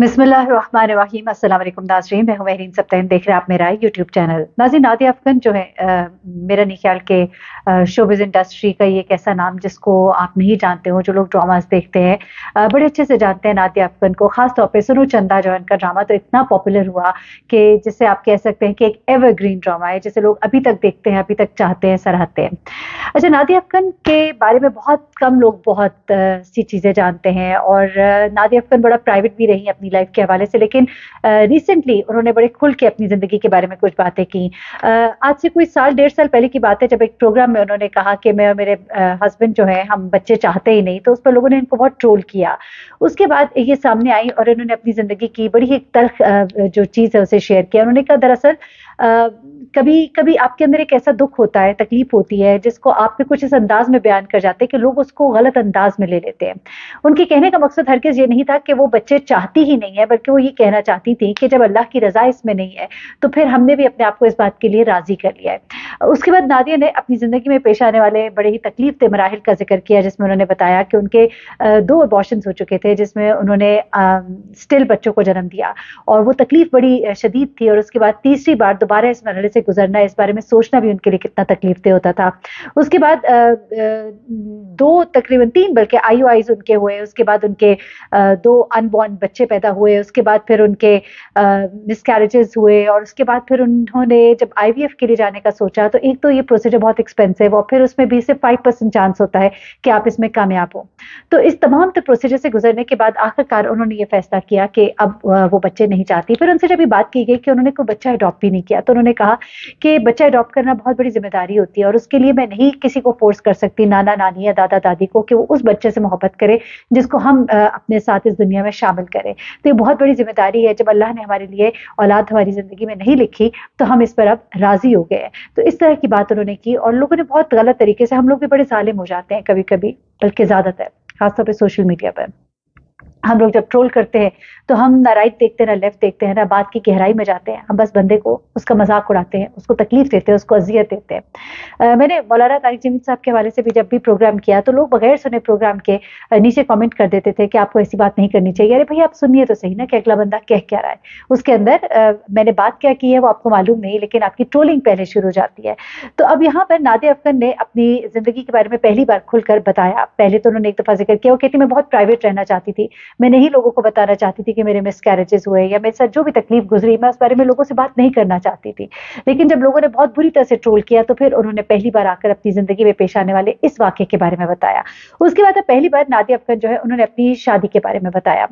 बिस्मिल्लाहिर्रहमानिर्रहीम अस्सलाम नाजरीन मैं महरीन सप्ताह देख रहे हैं आप मेरा यूट्यूब चैनल नाजी नादिया अफगन जो है आ, मेरा नहीं ख्याल के शोबिज इंडस्ट्री का ये एक ऐसा नाम जिसको आप नहीं जानते हो जो लोग ड्रामास देखते हैं बड़े अच्छे से जानते हैं नादिया अफगन को खास तौर पे सुनो चंदा जो इनका ड्रामा तो इतना पॉपुलर हुआ कि जिसे आप कह सकते हैं कि एक एवरग्रीन ड्रामा है जिसे लोग अभी तक देखते हैं अभी तक चाहते हैं सराहते हैं अच्छा नादिया अफगन के बारे में बहुत कम लोग बहुत सी चीज़ें जानते हैं और नादिया अफगन बड़ा प्राइवेट भी रही अपनी अपनी लाइफ के हवाले से लेकिन रिसेंटली उन्होंने बड़े खुल के अपनी ज़िंदगी के बारे में कुछ बातें की आज से कोई साल डेढ़ साल पहले की बात है जब एक प्रोग्राम में उन्होंने कहा कि मैं और मेरे हस्बैंड जो है हम बच्चे चाहते ही नहीं तो उस पर लोगों ने इनको बहुत ट्रोल किया उसके बाद ये सामने आई और इन्होंने अपनी ज़िंदगी की बड़ी एक तलख जो चीज़ है उसे शेयर किया उन्होंने कहा दरअसल कभी कभी आपके अंदर एक ऐसा दुख होता है तकलीफ होती है जिसको आप पे कुछ इस अंदाज में बयान कर जाते हैं कि लोग उसको गलत अंदाज में ले लेते हैं उनके कहने का मकसद हर किस ये नहीं था कि वो बच्चे चाहती ही नहीं है बल्कि वो ये कहना चाहती थी कि जब अल्लाह की रज़ा इसमें नहीं है तो फिर हमने भी अपने आप को इस बात के लिए राज़ी कर लिया है उसके बाद नादिया ने अपनी ज़िंदगी में पेश आने वाले बड़े ही तकलीफ थे मराहल का जिक्र किया जिसमें उन्होंने बताया कि उनके दो अबॉशन हो चुके थे जिसमें उन्होंने स्टिल बच्चों को जन्म दिया और वो तकलीफ़ बड़ी शदीद थी और उसके बाद तीसरी बार दोबारा इस मरहले से गुजरना इस बारे में सोचना भी उनके लिए कितना तकलीफ दे होता था उसके बाद दो तकरीबन तीन बल्कि आई उनके हुए उसके बाद उनके दो अनबॉर्न बच्चे पैदा हुए उसके बाद फिर उनके मिसकैरेजेस हुए और उसके बाद फिर उन्होंने जब आई के लिए जाने का सोचा तो एक तो ये प्रोसीजर बहुत एक्सपेंसिव और फिर उसमें भी सिर्फ फाइव परसेंट चांस होता है कि आप इसमें कामयाब हो तो इस तमाम तो प्रोसीजर से गुजरने के बाद आखिरकार उन्होंने ये फैसला किया कि अब वो बच्चे नहीं चाहती फिर उनसे जब ये बात की गई कि उन्होंने कोई बच्चा अडॉप्ट भी नहीं किया तो उन्होंने कहा कि बच्चा अडॉप्ट करना बहुत बड़ी जिम्मेदारी होती है और उसके लिए मैं नहीं किसी को फोर्स कर सकती नाना नानी या दादा दादी को कि वो उस बच्चे से मोहब्बत करे जिसको हम अपने साथ इस दुनिया में शामिल करें तो ये बहुत बड़ी जिम्मेदारी है जब अल्लाह ने हमारे लिए औलाद हमारी ज़िंदगी में नहीं लिखी तो हम इस पर अब राज़ी हो गए तो इस तरह की बात उन्होंने की और लोगों ने बहुत गलत तरीके से हम लोग भी बड़े ालिम हो जाते हैं कभी कभी बल्कि ज़्यादातर खासतौर पर सोशल मीडिया पर हम लोग जब ट्रोल करते हैं तो हम ना राइट देखते हैं ना लेफ्ट देखते हैं ना बात की गहराई में जाते हैं हम बस बंदे को उसका मजाक उड़ाते हैं उसको तकलीफ देते हैं उसको अजियत देते हैं मैंने मौलाना तारिक जमीन साहब के हवाले से भी जब भी प्रोग्राम किया तो लोग बगैर सुने प्रोग्राम के नीचे कॉमेंट कर देते थे कि आपको ऐसी बात नहीं करनी चाहिए अरे भाई आप सुनिए तो सही ना कि अगला बंदा कह क्या रहा है उसके अंदर मैंने बात क्या की है वो आपको मालूम नहीं लेकिन आपकी ट्रोलिंग पहले शुरू हो जाती है तो अब यहाँ पर नादे अफगन ने अपनी ज़िंदगी के बारे में पहली बार खुलकर बताया पहले तो उन्होंने एक दफ़ा जिक्र किया वो कहती मैं बहुत प्राइवेट रहना चाहती थी मैं नहीं लोगों को बताना चाहती थी कि मेरे मिस कैरेजेस हुए या मेरे साथ जो भी तकलीफ गुजरी मैं उस बारे में लोगों से बात नहीं करना चाहती थी लेकिन जब लोगों ने बहुत बुरी तरह से ट्रोल किया तो फिर उन्होंने पहली बार आकर अपनी ज़िंदगी में पेश आने वाले इस वाक्य के बारे में बताया उसके बाद पहली बार नादिया अफगन जो है उन्होंने अपनी शादी के बारे में बताया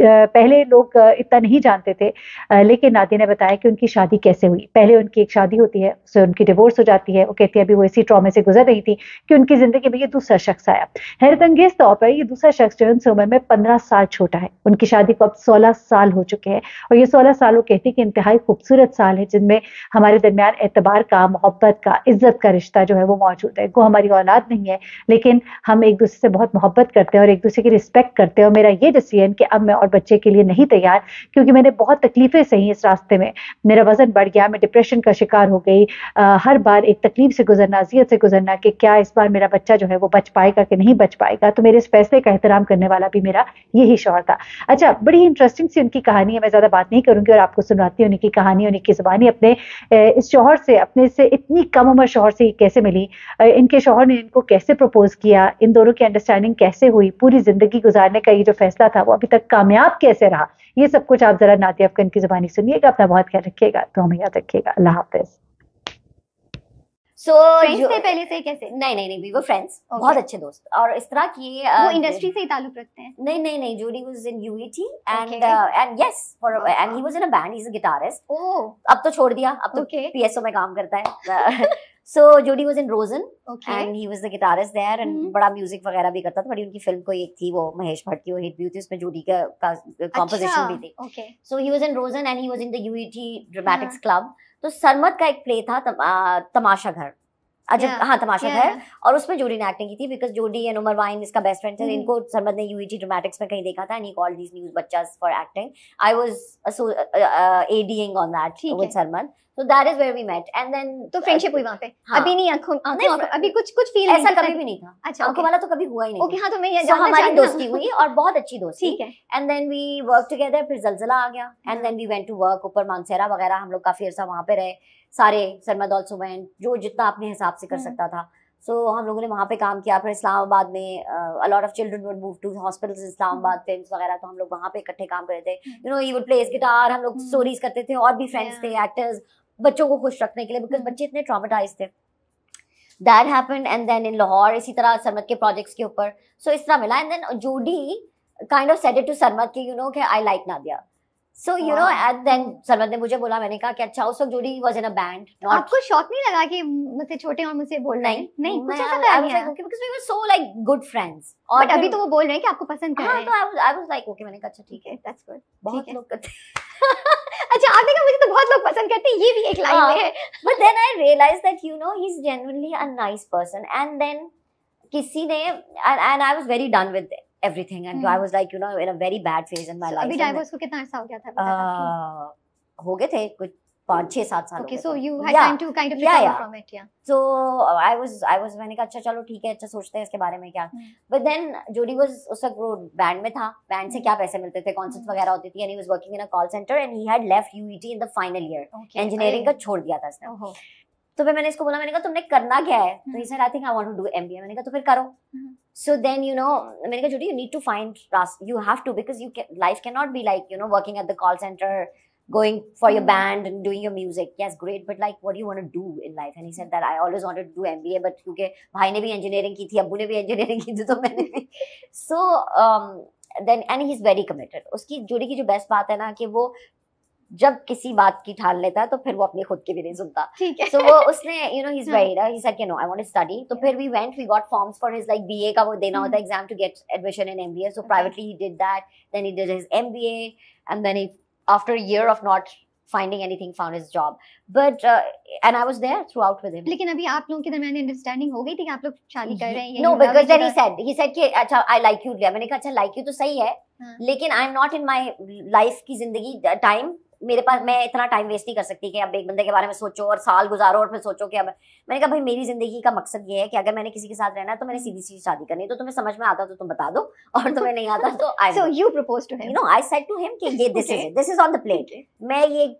पहले लोग इतना नहीं जानते थे लेकिन नादी ने बताया कि उनकी शादी कैसे हुई पहले उनकी एक शादी होती है उससे उनकी डिवोर्स हो जाती है वो कहती है अभी वो इसी ट्रॉमे से गुजर रही थी कि उनकी जिंदगी में ये दूसरा शख्स आया हैरत अंगेज तौर पर ये दूसरा शख्स जो है उनसे उम्र में पंद्रह साल छोटा है उनकी शादी को अब सोलह साल हो चुके हैं और ये सोलह साल वो कहती है कि इंतहाई खूबसूरत साल है जिनमें हमारे दरमियान एतबार का मोहब्बत का इज्जत का रिश्ता जो है वो मौजूद है वो हमारी औलाद नहीं है लेकिन हम एक दूसरे से बहुत मोहब्बत करते हैं और एक दूसरे की रिस्पेक्ट करते हैं और मेरा ये डिसीजन कि अब मैं और बच्चे के लिए नहीं तैयार क्योंकि मैंने बहुत तकलीफ़ें सही इस रास्ते में मेरा वज़न बढ़ गया मैं डिप्रेशन का शिकार हो गई आ, हर बार एक तकलीफ से गुजरना अजियत से गुजरना कि क्या इस बार मेरा बच्चा जो है वो बच पाएगा कि नहीं बच पाएगा तो मेरे इस फैसले का एहतराम करने वाला भी मेरा यही शौर था अच्छा बड़ी इंटरेस्टिंग सी उनकी कहानी है मैं ज़्यादा बात नहीं करूंगी और आपको सुनाती हूँ उनकी कहानी उनकी ज़बानी अपने इस शोहर से अपने से इतनी कम उम्र शोहर से कैसे मिली इनके शोहर ने इनको कैसे प्रपोज किया इन दोनों की अंडरस्टैंडिंग कैसे हुई पूरी ज़िंदगी गुजारने का ये जो फैसला था वो अभी तक काम कामयाब कैसे रहा ये सब कुछ आप जरा नातिया अफगन की जबानी सुनिएगा अपना बहुत ख्याल रखिएगा तो हमें याद रखिएगा अल्लाह हाफिज सो से पहले से कैसे नहीं नहीं नहीं वी वो फ्रेंड्स okay. बहुत अच्छे दोस्त और इस तरह की वो इंडस्ट्री uh, से ही ताल्लुक रखते हैं नहीं नहीं नहीं Judy was in UET and and yes for and he was in a band he is a guitarist oh अब तो छोड़ दिया अब तो पीएसओ okay. में काम करता है so Jody was in Rozen and he was the guitarist there and बड़ा म्यूजिक वगैरह भी करता था बड़ी उनकी फिल्म कोई एक थी वो महेश भट्ट की वो हिट अच्छा, भी थी उसमें जोडी का कॉम्पोजिशन भी थी so he was in Rozen and he was in the UET dramatics club तो सरमत का एक प्ले था तमाशा घर अजब हाँ तमाशा yeah. है और उसमें जोडी ने एक्टिंग की थी बिकॉज जोडी एंड उमर वाइन इसका बेस्ट फ्रेंड था hmm. इनको सरमद ने यूईटी ड्रामेटिक्स में कहीं देखा था and he called this news बच्चा for acting I was editing on that with Sarmad तो that is where we met and then तो फ्रेंडशिप हुई वहां पे हाँ. अभी नहीं आंखों आंखों अभी कुछ कुछ फील ऐसा कभी भी नहीं था अच्छा आंखों वाला तो कभी हुआ ही नहीं ओके हां तो मैं ये जानना हमारी दोस्ती हुई और बहुत अच्छी दोस्ती ठीक है and then we work together फिर जलजला आ गया and then we went to work ऊपर मानसेरा वगैरह हम लोग काफी अरसा वहां पे रहे सारे सरमद ऑल्सो वैन जो जितना अपने हिसाब से कर हम्म। सकता था सो so, हम लोगों ने वहाँ पे काम किया फिर इस्लामाबाद में a lot of children would move to hospital Islamabad film hmm. वगैरह तो हम लोग वहाँ पे इकट्ठे काम कर थे you know he would plays guitar हम लोग स्टोरीज हम्म। करते थे और भी फ्रेंड्स थे एक्टर्स बच्चों को खुश रखने के लिए बिकॉज बच्चे इतने ट्रामेटाइज थे that happen and then in Lahore इसी तरह सरमद के प्रोजेक्ट्स के ऊपर सो इस तरह मिला and then Jody kind of set it to Sarmad के यू नो के आई लाइक ना दिया so you know at then Sarbat ने मुझे बोला मैंने कहा कि अच्छा उस वक्त Judy was in a band आपको शॉक नहीं लगा कि मुझसे छोटे और मुझसे बोल नहीं नहीं कुछ ऐसा लगा नहीं क्योंकि because we were so like good friends और अभी तो वो बोल रहे हैं कि आपको पसंद कर रहे हाँ, हैं तो I was I was like okay मैंने कहा अच्छा ठीक है दैट्स गुड बहुत लोग करते अच्छा आप देखा मुझे तो बहुत लोग पसंद करते हैं ये भी एक हाँ, लाइन है but then I realise that you know he is genuinely a nice person and then किसी ने and I was very done with it everything and hmm. I was like you know in a very bad phase in my so life. अभी divorce को कितना अर्सा हो गया था? Uh, हो गए थे कुछ पाँच छः सात साल okay, so you had yeah. time to kind of recover yeah, yeah. from it yeah so uh, I was I was मैंने कहा अच्छा चलो ठीक है अच्छा सोचते हैं इसके बारे में क्या but then jodi was उस वक्त वो बैंड में था बैंड से क्या पैसे मिलते थे कॉन्सर्ट्स वगैरह होती थी and he was working in a call center and he had left UET in the final year okay, engineering का छोड़ दिया था उसने तो फिर मैंने इसको बोला मैंने कहा तुमने करना क्या है तो he said I think I want to do MBA मैंने कहा तो फिर करो सो देन यू नो मैंने कहा Judy you need to find you have to because you life can not be like you know working at the call centre going for your band and doing your music yes great but like what do you want to do in life and he said that i always wanted to do mba but kyunki bhai ne bhi engineering ki thi abbu ne bhi engineering ki thi to maine bhi so um then and he is very committed उसकी जोड़ी की जो best बात है ना कि वो जब किसी बात की ठान लेता है तो फिर वो अपने खुद के भी नहीं सुनता ठीक है सो so, वो उसने you know his very he said you know I want to study तो फिर we went we got forms for his like BA का वो देना hmm. होता है exam to get admission in MBA so privately he did that then he did his MBA and then after year of not finding anything found his job but uh, and i was there throughout with him lekin abhi aap लोगों ke darmiyan understanding ho gayi thi ki aap log शादी kar rahe hain no because then he said he said ki acha अच्छा, i like you लिया मैंने कहा अच्छा like you तो सही है हाँ। लेकिन I am not in my life की जिंदगी टाइम uh, मेरे पास मैं इतना टाइम वेस्ट नहीं कर सकती कि अब एक बंदे के बारे में सोचो और साल गुजारो और फिर सोचो कि अब मैंने कहा भाई मेरी जिंदगी का मकसद ये है कि अगर मैंने किसी के साथ रहना है तो मैंने हम्म। सीधी सीधी शादी करनी तो तुम्हें समझ में आता तो तुम बता दो और तुम्हें नहीं आता तो I so you propose to him no I said to him कि ये this is this is on the plate मैं ये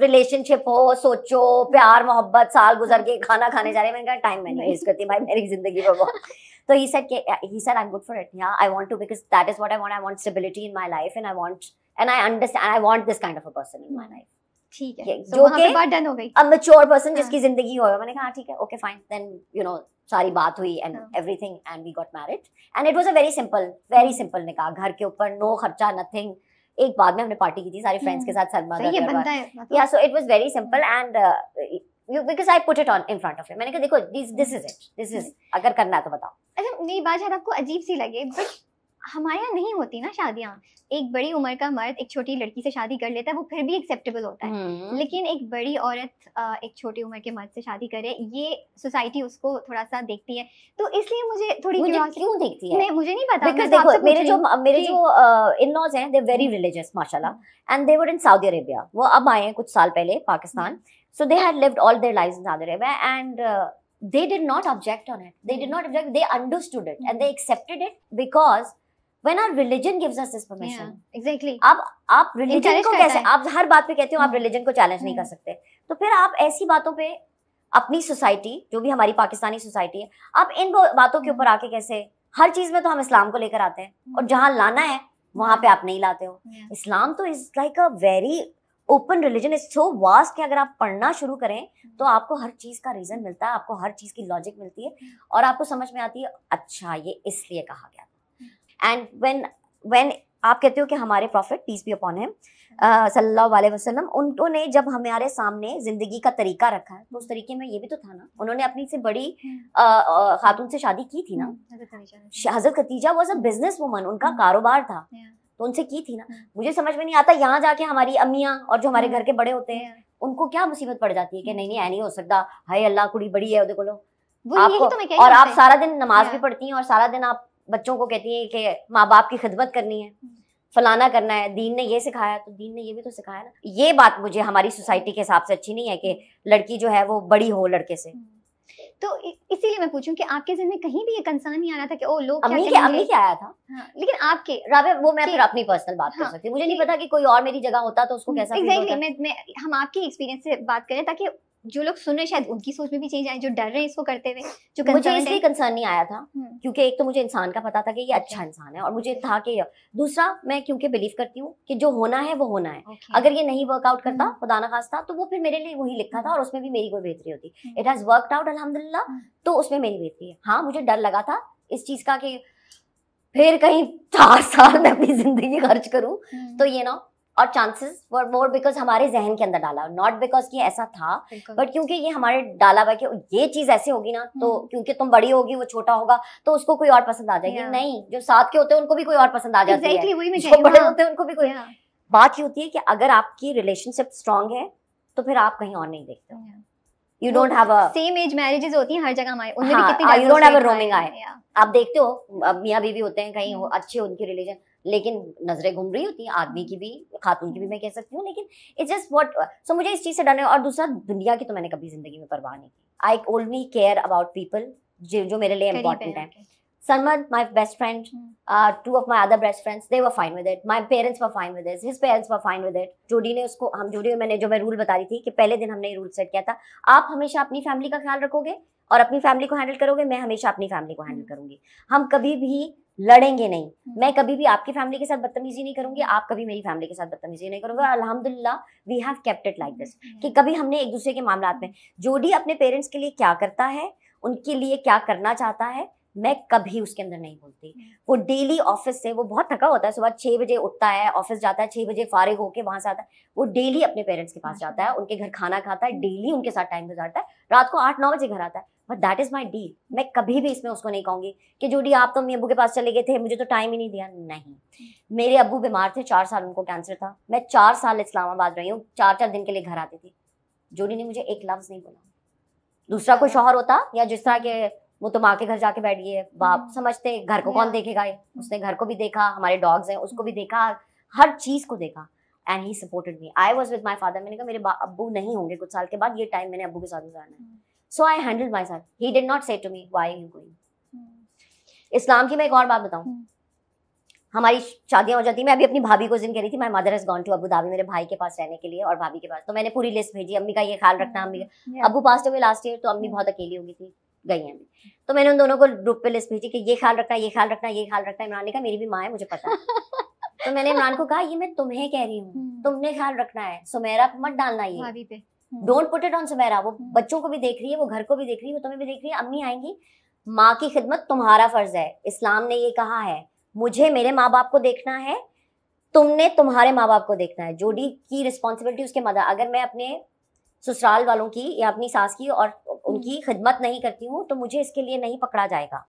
रिलेशनशिप हाँ। हो सोचो प्यार मोहब्बत साल गुजर के खाना खाने जा रहे मैंने कहा टाइम मैंने वेस्ट करती भाई मेरी जिंदगी में बहुत तो ही सेड कि he said I am good for it या I want to because that is what I want I want stability in my life and I want and I understand I want this kind of a person in my life ठीक है so जो कि बात done हो गई अब mature person जिसकी हाँ। जिंदगी हो मैंने कहा हाँ, ठीक है okay fine then you know सारी बात हुई and everything and we got married and it was a very simple very simple निकाह घर के ऊपर नो खर्चा नथिंग एक बाद में हमने पार्टी की थी सारे फ्रेंड्स के hmm. साथ सलमान ये बनता है या so it was very simple and you because I put it on in front of मैंने कहा देखो this this is it this is अगर करना है तो बताओ अच्छा मेरी बात शायद आपको अजीब सी लगे बट हमारे यहाँ नहीं होती ना शादियाँ एक बड़ी उम्र का मर्द एक छोटी लड़की से शादी कर लेता है वो फिर भी एक्सेप्टेबल होता है हम्म। लेकिन एक बड़ी औरत एक छोटी उम्र के मर्द से शादी करे ये सोसाइटी उसको थोड़ा सा देखती है तो इसलिए मुझे थोड़ी मुझे क्यों देखती है मुझे नहीं पता बिकॉज तो देखो मेरे जो मेरे जो इन लॉज हैं दे वेरी रिलीजियस माशाल्लाह and they were in Saudi Arabia वो अब आए हैं कुछ साल पहले Pakistan so they had lived all their lives in Saudi Arabia and they did not object on it they did hmm. not object they understood it and they hmm. accepted it because when our religion gives us this permission yeah, exactly ab aap religion ko kaise aap har baat pe kehte ho aap religion ko challenge nahi kar sakte to fir aap aisi baaton pe अपनी society जो भी हमारी Pakistani society है आप इन बातों के hmm. ऊपर आके कैसे हर चीज में तो हम इस्लाम को लेकर आते हैं hmm. और जहाँ लाना है वहां hmm. पे आप नहीं लाते हो इस्लाम तो is like a very open religion is so vast कि अगर आप पढ़ना शुरू करें तो आपको हर चीज़ का रीज़न मिलता है आपको हर चीज़ की लॉजिक मिलती है और आपको समझ में आती है अच्छा ये इसलिए कहा गया था एंड वेन वेन आप कहते हो कि हमारे प्रॉफिट पीस भी अपॉन है सल्लल्लाहु अलैहि वसल्लम उन्होंने जब हमारे सामने ज़िंदगी का तरीका रखा है तो उस तरीके में ये भी तो था ना उन्होंने अपनी से बड़ी हम्म। uh, uh, खातून से शादी की थी ना हम्म, हज़रत Khatija was a business woman उनका हम्म। कारोबार था तो उनसे की थी ना मुझे समझ में नहीं आता यहाँ जाके हमारी अम्मियाँ और जो हमारे घर के बड़े होते हैं उनको क्या मुसीबत पड़ जाती है कि नहीं नहीं ऐ नहीं हो सकता हाय अल्लाह कुड़ी बड़ी है आपको तो और आप सारा दिन नमाज भी पढ़ती हैं और सारा दिन आप बच्चों को कहती हैं कि माँ बाप की खिदमत करनी है हम्म। फलाना करना है दीन ने ये सिखाया तो दीन ने ये भी तो सिखाया ना ये बात मुझे हमारी सोसाइटी के हिसाब से अच्छी नहीं है कि लड़की जो है वो बड़ी हो लड़के से हम्म। तो इसीलिए मैं पूछूं कि आपके जिन में कहीं भी ये कंसर्न नहीं आ रहा था कि ओ लोग अम्मी क्या अम्मी क्या आया था हाँ, लेकिन आपके राबे वो मैं फिर अपनी पर्सनल बात हाँ, कर सकती मुझे नहीं पता कि कोई और मेरी जगह होता तो उसको हम्म, कैसा exactly, मैं, मैं हम आपके एक्सपीरियंस से बात करें ताकि जो लोग सुन रहे शायद उनकी सोच में भी चेंज आए जो डर रहे हैं इसको करते हुए जो मुझे इसलिए कंसर्न नहीं आया था हम्म। क्योंकि एक तो मुझे इंसान का पता था कि ये अच्छा इंसान है और मुझे था कि दूसरा मैं क्योंकि बिलीव करती हूँ कि जो होना है वो होना है अगर ये नहीं वर्कआउट करता हम्म। खुदा ना खास तो वो फिर मेरे लिए वही लिखा था हम्म। और उसमें भी मेरी कोई बेहतरी होती इट हैज वर्क आउट अलहमदिल्ला तो उसमें मेरी बेहतरी है हाँ मुझे डर लगा था इस चीज़ का कि फिर कहीं चार साल मैं अपनी जिंदगी खर्च करूँ तो ये ना और चांसेस वर मोर बिकॉज हमारे जहन के अंदर डाला नॉट बिकॉज कि ऐसा था बट क्योंकि ये हमारे डाला हुआ कि ये चीज ऐसी होगी ना तो हम्म। क्योंकि तुम बड़ी होगी वो छोटा होगा तो उसको कोई और पसंद आ जाएगी नहीं जो साथ के होते हैं उनको भी कोई और पसंद आ जाती exactly, है जो बड़े हाँ। होते हैं उनको भी कोई बात ये होती है कि अगर आपकी रिलेशनशिप स्ट्रांग है तो फिर आप कहीं और नहीं देखते you don't have a same age marriages होती हैं हर जगह हमारे उनमें भी हाँ, कितनी you don't have a roaming I आप देखते हो मियां बीवी होते हैं कहीं हम्म। अच्छे उनकी रिलेशन लेकिन नज़रें घूम रही होती हैं आदमी की भी खातून की भी मैं कह सकती हूँ लेकिन इट्स जस्ट वॉट सो मुझे इस चीज़ से डर है और दूसरा दुनिया की तो मैंने कभी ज़िंदगी में परवाह नहीं की I only care about people जो मेरे लिए इम्पॉर्टेंट है Salman, my best friend, hmm. uh, two of my other best friends, they were fine with it. My parents were fine with this. His parents were fine with it. जोडी ने उसको हम जोडी मैंने जो मैं रूल बता रही थी कि पहले दिन हमने रूल सेट किया था आप हमेशा अपनी फैमिली का ख्याल रखोगे और अपनी फैमिली को हैंडल करोगे मैं हमेशा अपनी फैमिली को हैंडल hmm. करूंगी हम कभी भी लड़ेंगे नहीं हम्म। मैं कभी भी आपकी फैमिली के साथ बदतमीजी नहीं करूंगी आप कभी मेरी फैमिली के साथ बदतमीजी नहीं करूंगा अलहमदुल्ला we have kept it like this कि कभी हमने एक दूसरे के मामला में जोडी अपने पेरेंट्स के लिए क्या करता है उनके लिए क्या करना चाहता है मैं कभी उसके अंदर नहीं बोलती हम्म। वो डेली ऑफिस से वो बहुत थका होता है सुबह छः बजे उठता है ऑफिस जाता है छः बजे फारिग होकर वहाँ से आता है वो डेली अपने पेरेंट्स के पास जाता है अच्छा। उनके घर खाना खाता है डेली उनके साथ टाइम गुजारता है रात को आठ नौ बजे घर आता है but that is my deal मैं कभी भी इसमें उसको नहीं कहूंगी कि जूडी आप तो अम्मी अबू के पास चले गए थे मुझे तो टाइम ही नहीं दिया नहीं मेरे अबू बीमार थे चार साल उनको कैंसर था मैं चार साल इस्लामाबाद रही हूँ चार चार दिन के लिए घर आती थी जूडी ने मुझे एक लफ्ज़ नहीं बोला दूसरा कोई शोहर होता या जिस तरह के वो तो माँ के घर जाके बैठ गए बाप हम्म। समझते घर को कौन देखेगा ये हम्म। उसने घर को भी देखा हमारे डॉग्स हैं उसको भी देखा हर चीज़ को देखा and he supported me I was with my father मैंने कहा मेरे अबू नहीं होंगे कुछ साल के बाद ये टाइम मैंने अबू के साथ गुजारना है hmm. So I handle myself he did not say to me why you going Islam की मैं एक और बात बताऊँ hmm. हमारी शादियाँ हो जाती मैं अभी अपनी भाभी को जिन कह रही थी my mother is gone to Abu Dhabi मेरे भाई के पास रहने के लिए और भाभी के पास तो मैंने पूरी लिस्ट भेजी अम्मी का ये ख्याल रखना अम्मी का hmm. अबू पास हो गए लास्ट ईयर तो अम्मी hmm. बहुत अकेली हो गई थी गई हैं तो मैंने उन दोनों को ग्रुप पे लिस्ट भेजी कि ये ख्याल रखना ये ख्याल रखना ये ख्याल रखना इमरान ने कहा मेरी भी माँ है मुझे पता है तो मैंने इमरान को कहा ये मैं तुम्हें कह रही हूँ hmm. तुमने ख्याल रखना है सुमेरा मत डालना ये don't put it on Samera वो हम्म। बच्चों को भी देख रही है वो घर को भी देख रही है वो तुम्हें भी देख रही है अम्मी आएंगी माँ की खिदमत तुम्हारा फर्ज है इस्लाम ने ये कहा है मुझे मेरे माँ बाप को देखना है तुमने तुम्हारे माँ बाप को देखना है जोडी की रिस्पॉन्सिबिलिटी उसके मदर अगर मैं अपने ससुराल वालों की या अपनी सास की और उनकी हम्म। खिदमत नहीं करती हूँ तो मुझे इसके लिए नहीं पकड़ा जाएगा